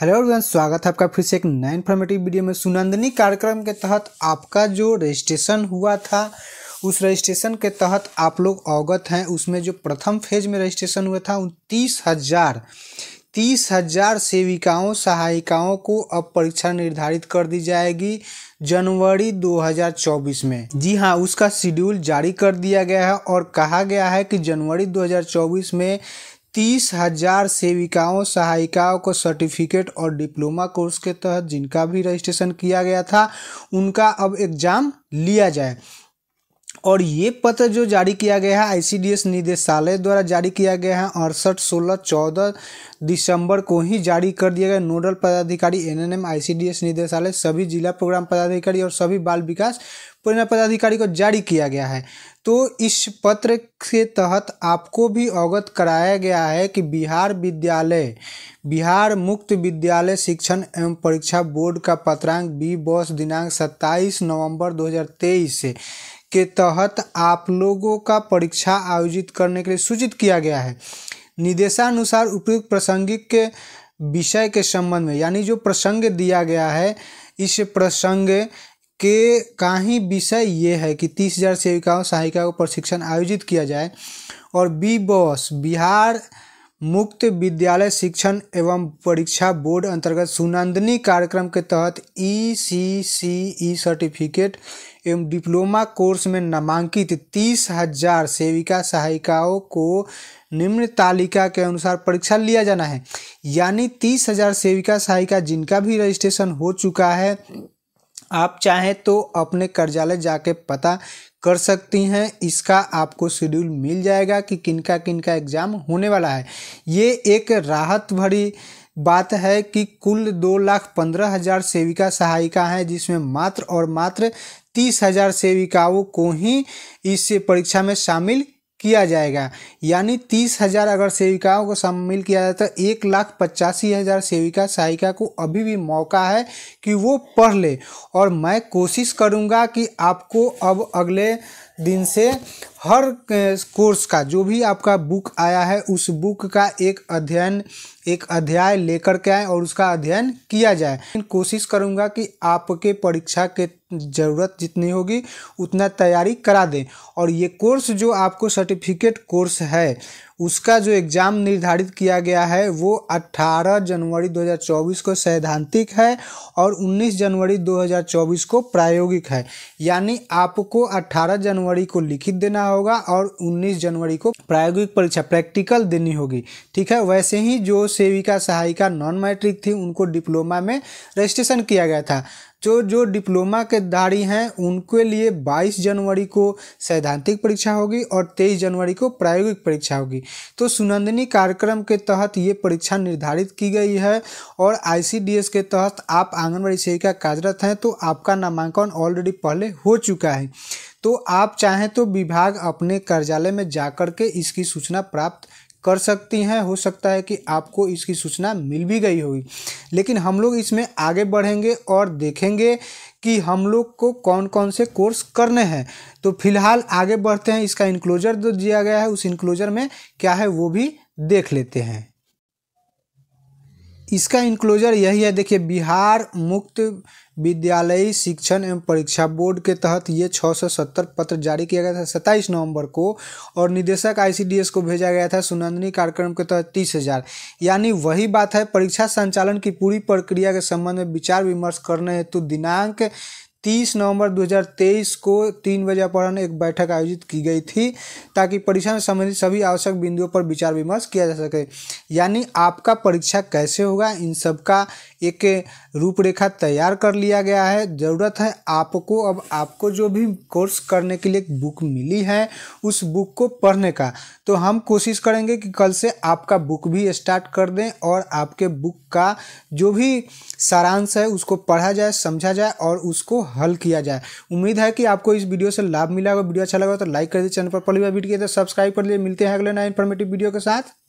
hello everyone स्वागत है आपका फिर से एक नए इन्फॉर्मेटिव वीडियो में सुनंदनी कार्यक्रम के तहत आपका जो रजिस्ट्रेशन हुआ था उस रजिस्ट्रेशन के तहत आप लोग अवगत हैं उसमें जो प्रथम फेज में रजिस्ट्रेशन हुआ था उन तीस हज़ार तीस हजार सेविकाओं सहायिकाओं को अब परीक्षा निर्धारित कर दी जाएगी जनवरी 2024 में जी हाँ उसका शेड्यूल जारी कर दिया गया है और कहा गया है कि जनवरी 2024 में तीस हजार सेविकाओं सहायिकाओं को सर्टिफिकेट और डिप्लोमा कोर्स के तहत जिनका भी रजिस्ट्रेशन किया गया था उनका अब एग्जाम लिया जाए और ये पत्र जो जारी किया गया है आईसीडीएस निदेशालय द्वारा जारी किया गया है अड़सठ सोलह चौदह दिसंबर को ही जारी कर दिया गया नोडल पदाधिकारी एनएनएम आईसीडीएस निदेशालय सभी जिला प्रोग्राम पदाधिकारी और सभी बाल विकास परिणाम पदाधिकारी को जारी किया गया है तो इस पत्र के तहत आपको भी अवगत कराया गया है कि बिहार विद्यालय बिहार मुक्त विद्यालय शिक्षण एवं परीक्षा बोर्ड का पत्रांक बी बॉस दिनांक 27 नवंबर 2023 के तहत आप लोगों का परीक्षा आयोजित करने के लिए सूचित किया गया है निर्देशानुसार उपयुक्त प्रासंगिक के विषय के संबंध में यानी जो प्रसंग दिया गया है इस प्रसंग के का ही विषय ये है कि तीस हजार सेविकाओं सहायिकाओं को प्रशिक्षण आयोजित किया जाए और बी बॉस बिहार मुक्त विद्यालय शिक्षण एवं परीक्षा बोर्ड अंतर्गत सुनंदनी कार्यक्रम के तहत E C C E certificate एवं डिप्लोमा कोर्स में नामांकित तीस हजार सेविका सहायिकाओं को निम्न तालिका के अनुसार परीक्षा लिया जाना है यानी तीस हजार सेविका सहायिका जिनका भी रजिस्ट्रेशन हो चुका है आप चाहें तो अपने कार्यालय जाके पता कर सकती हैं इसका आपको शेड्यूल मिल जाएगा कि किनका किनका एग्ज़ाम होने वाला है ये एक राहत भरी बात है कि कुल दो लाख पंद्रह हज़ार सेविका सहायिका हैं जिसमें मात्र और मात्र तीस हज़ार सेविकाओं को ही इस परीक्षा में शामिल किया जाएगा यानी तीस हज़ार अगर सेविकाओं को शामिल किया जाए तो एक लाख पचासी हज़ार सेविका सहायिका को अभी भी मौका है कि वो पढ़ ले और मैं कोशिश करूँगा कि आपको अब अगले दिन से हर कोर्स का जो भी आपका बुक आया है उस बुक का एक अध्ययन एक अध्याय लेकर के आए और उसका अध्ययन किया जाए कोशिश करूँगा कि आपके परीक्षा के ज़रूरत जितनी होगी उतना तैयारी करा दें और ये कोर्स जो आपको सर्टिफिकेट कोर्स है उसका जो एग्ज़ाम निर्धारित किया गया है वो 18 जनवरी 2024 को सैद्धांतिक है और 19 जनवरी 2024 को प्रायोगिक है यानी आपको 18 जनवरी को लिखित देना होगा और 19 जनवरी को प्रायोगिक परीक्षा प्रैक्टिकल देनी होगी ठीक है वैसे ही जो सेविका सहायिका नॉन मैट्रिक थी उनको डिप्लोमा में रजिस्ट्रेशन किया गया था जो जो डिप्लोमा के धारी हैं उनके लिए 22 जनवरी को सैद्धांतिक परीक्षा होगी और 23 जनवरी को प्रायोगिक परीक्षा होगी तो सुनंदनी कार्यक्रम के तहत ये परीक्षा निर्धारित की गई है और आई के तहत आप आंगनबाड़ी सेविका कार्यरत हैं तो आपका नामांकन ऑलरेडी पहले हो चुका है तो आप चाहें तो विभाग अपने कार्यालय में जाकर के इसकी सूचना प्राप्त कर सकती हैं हो सकता है कि आपको इसकी सूचना मिल भी गई होगी लेकिन हम लोग इसमें आगे बढ़ेंगे और देखेंगे कि हम लोग को कौन कौन से कोर्स करने हैं तो फिलहाल आगे बढ़ते हैं इसका इन्क्लोजर जो दिया गया है उस इन्क्लोजर में क्या है वो भी देख लेते हैं इसका इंक्लोजर यही है देखिए बिहार मुक्त विद्यालयी शिक्षण एवं परीक्षा बोर्ड के तहत ये 670 पत्र जारी किया गया था सत्ताईस नवंबर को और निदेशक आईसीडीएस को भेजा गया था सुनंदनी कार्यक्रम के तहत तीस हजार यानी वही बात है परीक्षा संचालन की पूरी प्रक्रिया के संबंध में विचार विमर्श करने हेतु दिनांक तीस नवंबर 2023 को तीन बजे अपराह्न एक बैठक आयोजित की गई थी ताकि परीक्षा में संबंधित सभी आवश्यक बिंदुओं पर विचार विमर्श किया जा सके यानी आपका परीक्षा कैसे होगा इन सब का एक रूपरेखा तैयार कर लिया गया है ज़रूरत है आपको अब आपको जो भी कोर्स करने के लिए एक बुक मिली है उस बुक को पढ़ने का तो हम कोशिश करेंगे कि कल से आपका बुक भी स्टार्ट कर दें और आपके बुक का जो भी सारांश है उसको पढ़ा जाए समझा जाए और उसको हल किया जाए उम्मीद है कि आपको इस वीडियो से लाभ मिला होगा वीडियो अच्छा लगा तो लाइक कर दीजिए चैनल पर पहली बार वीडियो तो सब्सक्राइब कर लिए मिलते हैं अगले नए इन्फॉर्मेटिव वीडियो के साथ